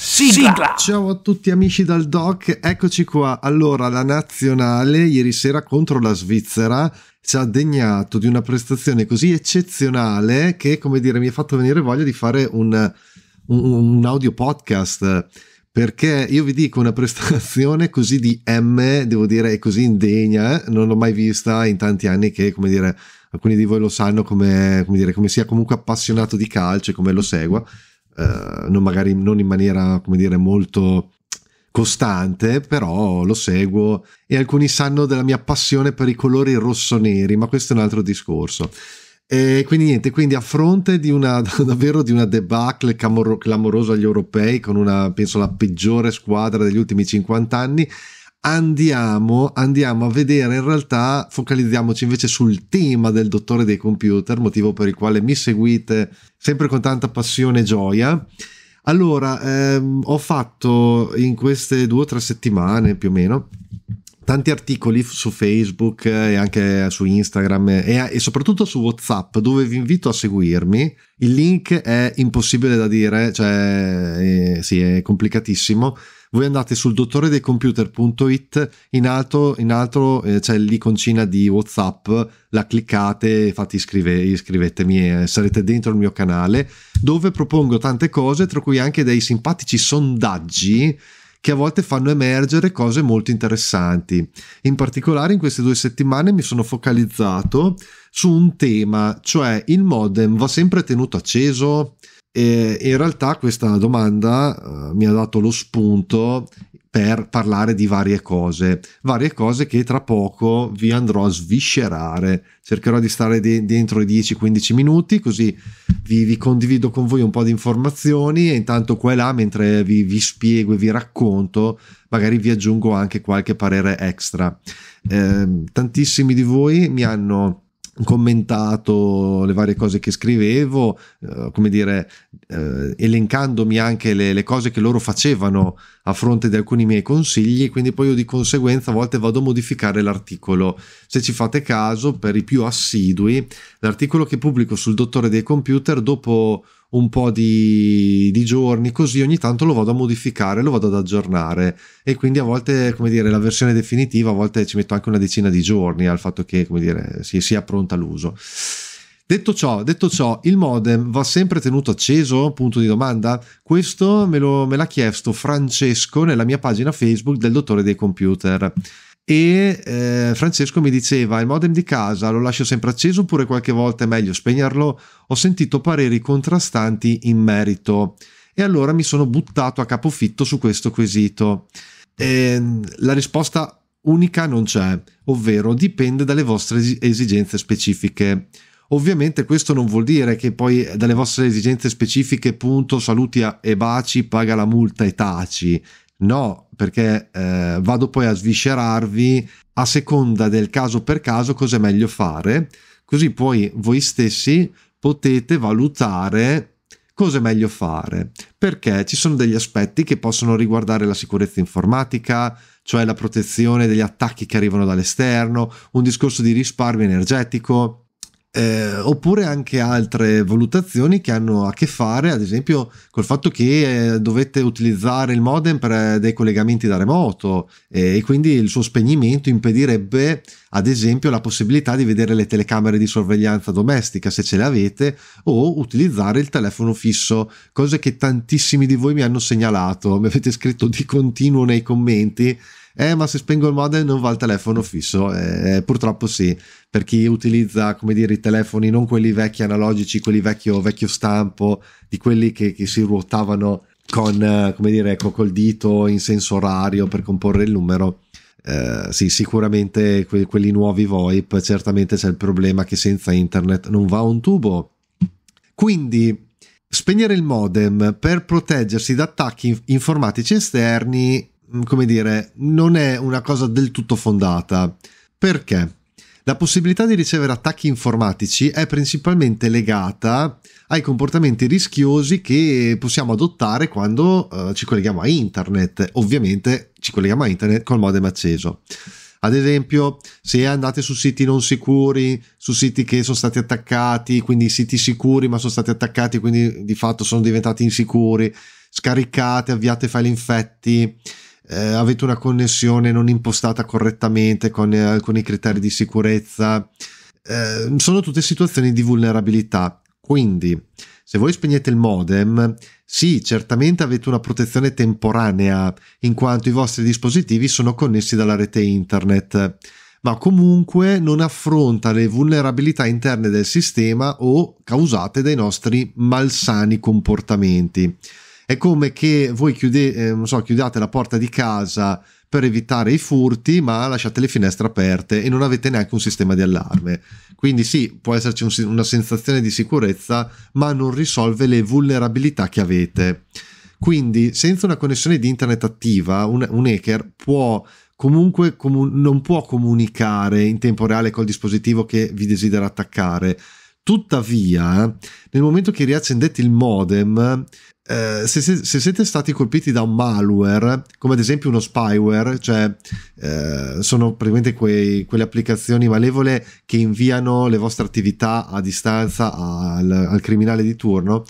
Sigla. Ciao a tutti amici dal doc, eccoci qua. Allora, la nazionale ieri sera contro la Svizzera ci ha degnato di una prestazione così eccezionale che, come dire, mi ha fatto venire voglia di fare un, un, un audio podcast. Perché io vi dico una prestazione così di M, devo dire, è così indegna, eh? non l'ho mai vista in tanti anni che, come dire, alcuni di voi lo sanno come, come, dire, come sia comunque appassionato di calcio e come lo segua eh, non magari non in maniera, come dire, molto costante, però lo seguo e alcuni sanno della mia passione per i colori rosso-neri, ma questo è un altro discorso. E quindi niente, quindi a fronte di una davvero di una debacle clamorosa agli europei con una penso la peggiore squadra degli ultimi 50 anni, Andiamo, andiamo, a vedere in realtà focalizziamoci invece sul tema del dottore dei computer motivo per il quale mi seguite sempre con tanta passione e gioia allora ehm, ho fatto in queste due o tre settimane più o meno tanti articoli su Facebook e anche su Instagram e, e, soprattutto su WhatsApp dove vi invito a seguirmi. Il link è impossibile da dire, cioè eh, sì, è complicatissimo voi andate sul dottore dei computer.it, in alto, in alto eh, c'è l'iconcina di WhatsApp, la cliccate, fate iscrive, iscrivetemi e sarete dentro il mio canale, dove propongo tante cose, tra cui anche dei simpatici sondaggi che a volte fanno emergere cose molto interessanti. In particolare in queste due settimane mi sono focalizzato su un tema, cioè il modem va sempre tenuto acceso? E in realtà questa domanda eh, mi ha dato lo spunto per parlare di varie cose, varie cose che tra poco vi andrò a sviscerare. Cercherò di stare de- dentro i 10-15 minuti, così vi-, vi, condivido con voi un po' di informazioni e intanto qua e là, mentre vi, vi spiego e vi racconto, magari vi aggiungo anche qualche parere extra. Eh, tantissimi di voi mi hanno commentato le varie cose che scrivevo, eh, come dire, eh, elencandomi anche le, le, cose che loro facevano a fronte di alcuni miei consigli, quindi poi io di conseguenza a volte vado a modificare l'articolo. Se ci fate caso, per i più assidui, l'articolo che pubblico sul dottore dei computer dopo un po' di, di, giorni, così ogni tanto lo vado a modificare, lo vado ad aggiornare e quindi a volte, come dire, la versione definitiva, a volte ci metto anche una decina di giorni al fatto che, come dire, si, sia pronta l'uso. Detto ciò, detto ciò, il modem va sempre tenuto acceso? Punto di domanda. Questo me, lo, me l'ha chiesto Francesco nella mia pagina Facebook del Dottore dei Computer e eh, Francesco mi diceva il modem di casa lo lascio sempre acceso oppure qualche volta è meglio spegnerlo ho sentito pareri contrastanti in merito e allora mi sono buttato a capofitto su questo quesito e, ehm, la risposta unica non c'è ovvero dipende dalle vostre esigenze specifiche Ovviamente questo non vuol dire che poi dalle vostre esigenze specifiche, punto, saluti e baci, paga la multa e taci. No, perché eh, vado poi a sviscerarvi a seconda del caso per caso cosa è meglio fare, così poi voi stessi potete valutare cosa è meglio fare, perché ci sono degli aspetti che possono riguardare la sicurezza informatica, cioè la protezione degli attacchi che arrivano dall'esterno, un discorso di risparmio energetico, eh, oppure anche altre valutazioni che hanno a che fare, ad esempio, col fatto che eh, dovete utilizzare il modem per eh, dei collegamenti da remoto eh, e quindi il suo spegnimento impedirebbe, ad esempio, la possibilità di vedere le telecamere di sorveglianza domestica se ce le avete o utilizzare il telefono fisso, cose che tantissimi di voi mi hanno segnalato, mi avete scritto di continuo nei commenti eh ma se spengo il modem non va il telefono fisso, eh, eh, purtroppo sì, per chi utilizza come dire i telefoni non quelli vecchi analogici, quelli vecchio, vecchio stampo, di quelli che, che si ruotavano con, eh, come dire, ecco, col dito in senso orario per comporre il numero. Eh, sì, sicuramente que- quelli nuovi VoIP, certamente c'è il problema che senza internet non va un tubo. Quindi spegnere il modem per proteggersi da attacchi informatici esterni Mm, come dire, non è una cosa del tutto fondata. Perché? La possibilità di ricevere attacchi informatici è principalmente legata ai comportamenti rischiosi che possiamo adottare quando eh, ci colleghiamo a internet. Ovviamente ci colleghiamo a internet col modem acceso. Ad esempio, se andate su siti non sicuri, su siti che sono stati attaccati, quindi siti sicuri ma sono stati attaccati, quindi di fatto sono diventati insicuri, scaricate, avviate file infetti eh, avete una connessione non impostata correttamente con alcuni eh, criteri di sicurezza. Eh, sono tutte situazioni di vulnerabilità. Quindi, se voi spegnete il modem, sì, certamente avete una protezione temporanea, in quanto i vostri dispositivi sono connessi dalla rete internet, ma comunque non affronta le vulnerabilità interne del sistema o causate dai nostri malsani comportamenti. È come che voi chiude, eh, so, chiudiate la porta di casa per evitare i furti, ma lasciate le finestre aperte e non avete neanche un sistema di allarme. Quindi sì, può esserci un, una sensazione di sicurezza, ma non risolve le vulnerabilità che avete. Quindi, senza una connessione di internet attiva, un, un hacker può comunque comu- non può comunicare in tempo reale col dispositivo che vi desidera attaccare. Tuttavia, nel momento che riaccendete il modem, eh, se, se, se, siete stati colpiti da un malware, come ad esempio uno spyware, cioè eh, sono praticamente quei, quelle applicazioni malevole che inviano le vostre attività a distanza al, al criminale di turno,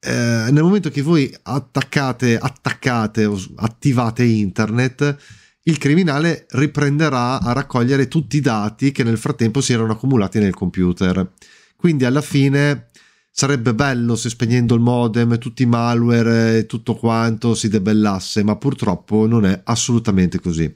eh, nel momento che voi attaccate, attaccate o attivate internet, il criminale riprenderà a raccogliere tutti i dati che nel frattempo si erano accumulati nel computer. Quindi alla fine sarebbe bello se spegnendo il modem tutti i malware e tutto quanto si debellasse, ma purtroppo non è assolutamente così.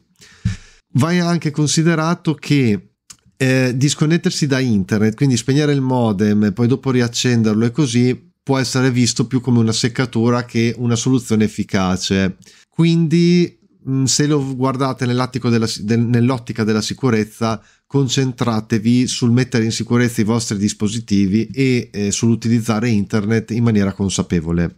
Vai anche considerato che eh, disconnettersi da internet, quindi spegnere il modem e poi dopo riaccenderlo e così, può essere visto più come una seccatura che una soluzione efficace. Quindi se lo guardate nell'ottica della sicurezza, concentratevi sul mettere in sicurezza i vostri dispositivi e eh, sull'utilizzare internet in maniera consapevole.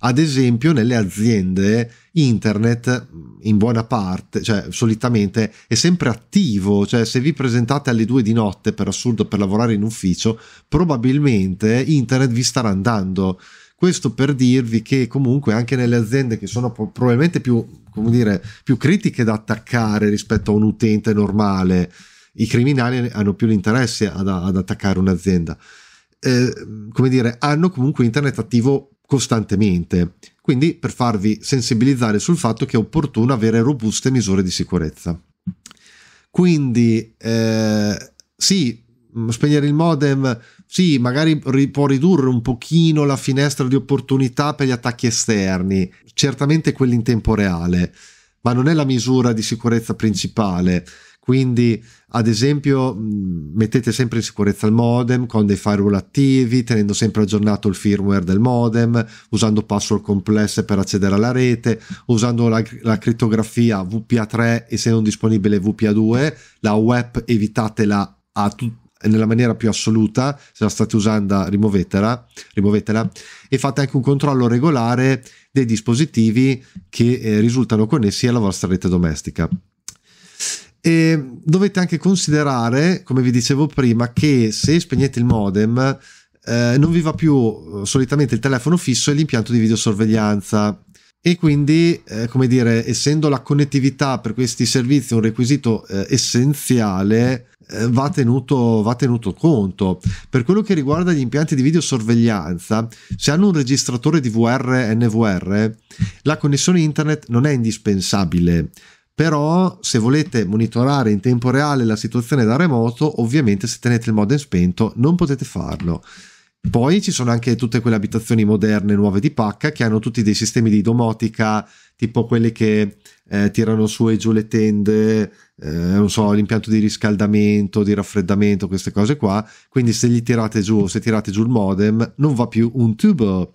Ad esempio, nelle aziende internet mm, in buona parte, cioè solitamente è sempre attivo, cioè se vi presentate alle due di notte per assurdo per lavorare in ufficio, probabilmente internet vi starà andando. Questo per dirvi che comunque anche nelle aziende che sono probabilmente più, come dire, più critiche da attaccare rispetto a un utente normale, i criminali hanno più l'interesse ad, ad attaccare un'azienda. Eh, come dire, hanno comunque internet attivo costantemente, quindi per farvi sensibilizzare sul fatto che è opportuno avere robuste misure di sicurezza. Quindi eh, sì, mm, spegnere il modem, sì, magari ri- può ridurre un pochino la finestra di opportunità per gli attacchi esterni, certamente quelli in tempo reale, ma non è la misura di sicurezza principale. Quindi, ad esempio, mettete sempre in sicurezza il modem con dei firewall attivi, tenendo sempre aggiornato il firmware del modem, usando password complesse per accedere alla rete, usando la, la crittografia WPA3 e se non disponibile vpa 2 la web evitatela a tutti nella maniera più assoluta, se la state usando rimuovetela, rimuovetela e fate anche un controllo regolare dei dispositivi che eh, risultano connessi alla vostra rete domestica. E dovete anche considerare, come vi dicevo prima, che se spegnete il modem eh, non vi va più eh, solitamente il telefono fisso e l'impianto di videosorveglianza. E quindi, eh, come dire, essendo la connettività per questi servizi un requisito eh, essenziale, eh, Va tenuto, va tenuto, conto. Per quello che riguarda gli impianti di videosorveglianza, se hanno un registratore DVR NVR, la connessione internet non è indispensabile, però se volete monitorare in tempo reale la situazione da remoto ovviamente se tenete il modem spento non potete farlo poi ci sono anche tutte quelle abitazioni moderne nuove di pacca che hanno tutti dei sistemi di domotica tipo quelli che eh, tirano su e giù le tende eh, non so l'impianto di riscaldamento di raffreddamento queste cose qua quindi se gli tirate giù o se tirate giù il modem non va più un tubo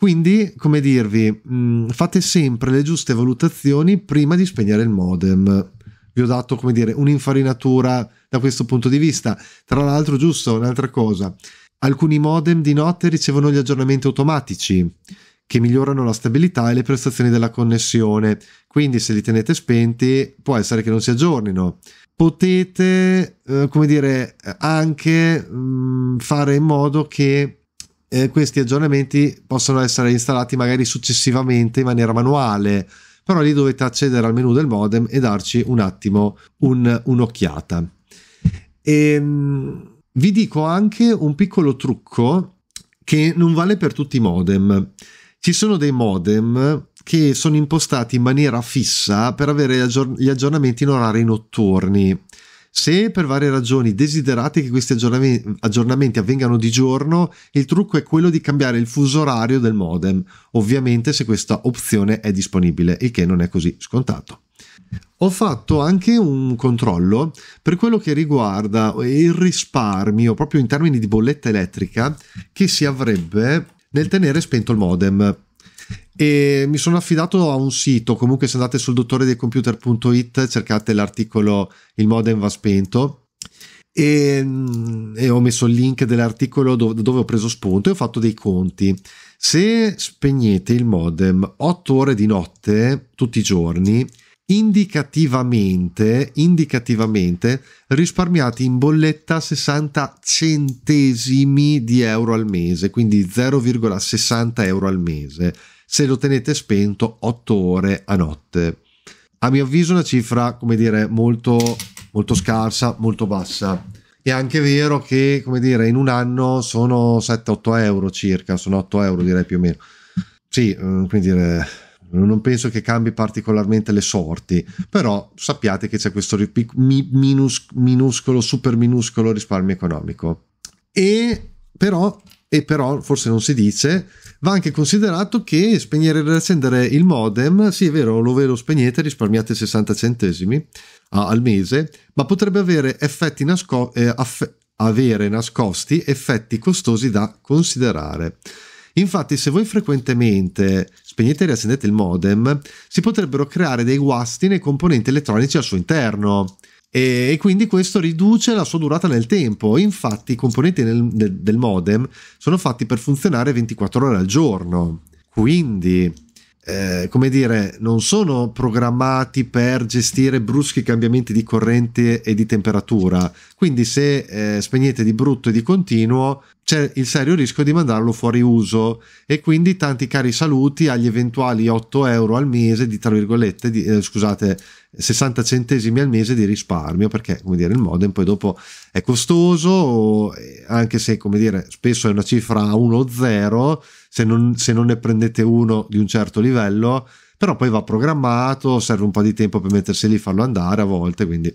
quindi, come dirvi, mm, fate sempre le giuste valutazioni prima di spegnere il modem. Vi ho dato, come dire, un'infarinatura da questo punto di vista. Tra l'altro, giusto, un'altra cosa. Alcuni modem di notte ricevono gli aggiornamenti automatici che migliorano la stabilità e le prestazioni della connessione. Quindi, se li tenete spenti, può essere che non si aggiornino. Potete, eh, come dire, anche mh, mm, fare in modo che eh, questi aggiornamenti possono essere installati magari successivamente in maniera manuale, però lì dovete accedere al menu del modem e darci un attimo un, un'occhiata. E, ehm, vi dico anche un piccolo trucco che non vale per tutti i modem. Ci sono dei modem che sono impostati in maniera fissa per avere gli aggiornamenti in orari notturni se per varie ragioni desiderate che questi aggiornamenti, avvengano di giorno, il trucco è quello di cambiare il fuso orario del modem, ovviamente se questa opzione è disponibile, il che non è così scontato. Ho fatto anche un controllo per quello che riguarda il risparmio proprio in termini di bolletta elettrica che si avrebbe nel tenere spento il modem e mi sono affidato a un sito, comunque se andate sul dottore dei computer.it cercate l'articolo Il modem va spento e, mm, e, ho messo il link dell'articolo dove, dove ho preso spunto e ho fatto dei conti. Se spegnete il modem 8 ore di notte tutti i giorni, indicativamente, indicativamente risparmiate in bolletta 60 centesimi di euro al mese, quindi 0,60 euro al mese se lo tenete spento 8 ore a notte. A mio avviso una cifra, come dire, molto, molto scarsa, molto bassa. È anche vero che, come dire, in un anno sono 7-8 euro circa, sono 8 euro direi più o meno. Sì, quindi mm, dire, non penso che cambi particolarmente le sorti, però sappiate che c'è questo minuscolo, super minuscolo risparmio economico. E però e però forse non si dice, va anche considerato che spegnere e riaccendere il modem, sì è vero, lo ve lo spegnete, risparmiate 60 centesimi a, al mese, ma potrebbe avere effetti nasco- eh, aff- avere nascosti effetti costosi da considerare. Infatti, se voi frequentemente spegnete e riaccendete il modem, si potrebbero creare dei guasti nei componenti elettronici al suo interno e, quindi questo riduce la sua durata nel tempo. Infatti, i componenti del, del, del, modem sono fatti per funzionare 24 ore al giorno. Quindi, eh, come dire, non sono programmati per gestire bruschi cambiamenti di corrente e di temperatura. Quindi, se eh, spegnete di brutto e di continuo, c'è il serio rischio di mandarlo fuori uso e quindi tanti cari saluti agli eventuali 8 euro al mese di, tra virgolette, di, eh, scusate, 60 centesimi al mese di risparmio perché, come dire, il modem poi dopo è costoso, eh, anche se, come dire, spesso è una cifra 1 o 0, se non, se non ne prendete uno di un certo livello, però poi va programmato, serve un po' di tempo per mettersi lì farlo andare a volte, quindi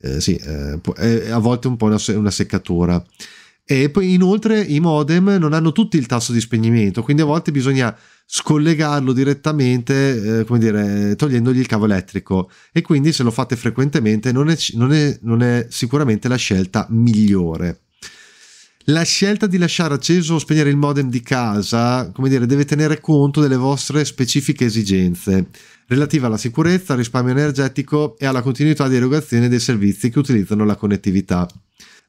eh, sì, eh, eh a volte un po' una, una seccatura. E poi inoltre i modem non hanno tutti il tasso di spegnimento, quindi a volte bisogna scollegarlo direttamente, eh, come dire, togliendogli il cavo elettrico. E quindi se lo fate frequentemente non è, non è, non è sicuramente la scelta migliore. La scelta di lasciare acceso o spegnere il modem di casa, come dire, deve tenere conto delle vostre specifiche esigenze relative alla sicurezza, al risparmio energetico e alla continuità di erogazione dei servizi che utilizzano la connettività.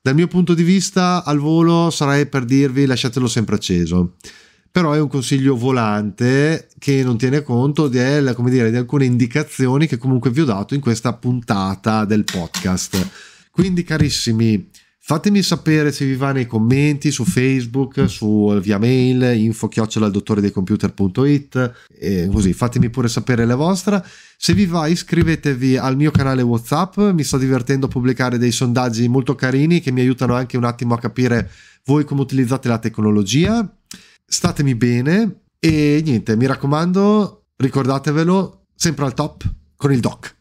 Dal mio punto di vista, al volo sarei per dirvi lasciatelo sempre acceso. Però è un consiglio volante che non tiene conto del, dire, di alcune indicazioni che comunque vi ho dato in questa puntata del podcast. Quindi, carissimi, Fatemi sapere se vi va nei commenti su Facebook, su eh, via mail, info chiocciola al dottore dei computer.it e così fatemi pure sapere la vostra. Se vi va iscrivetevi al mio canale Whatsapp, mi sto divertendo a pubblicare dei sondaggi molto carini che mi aiutano anche un attimo a capire voi come utilizzate la tecnologia. Statemi bene e niente, mi raccomando, ricordatevelo, sempre al top con il doc.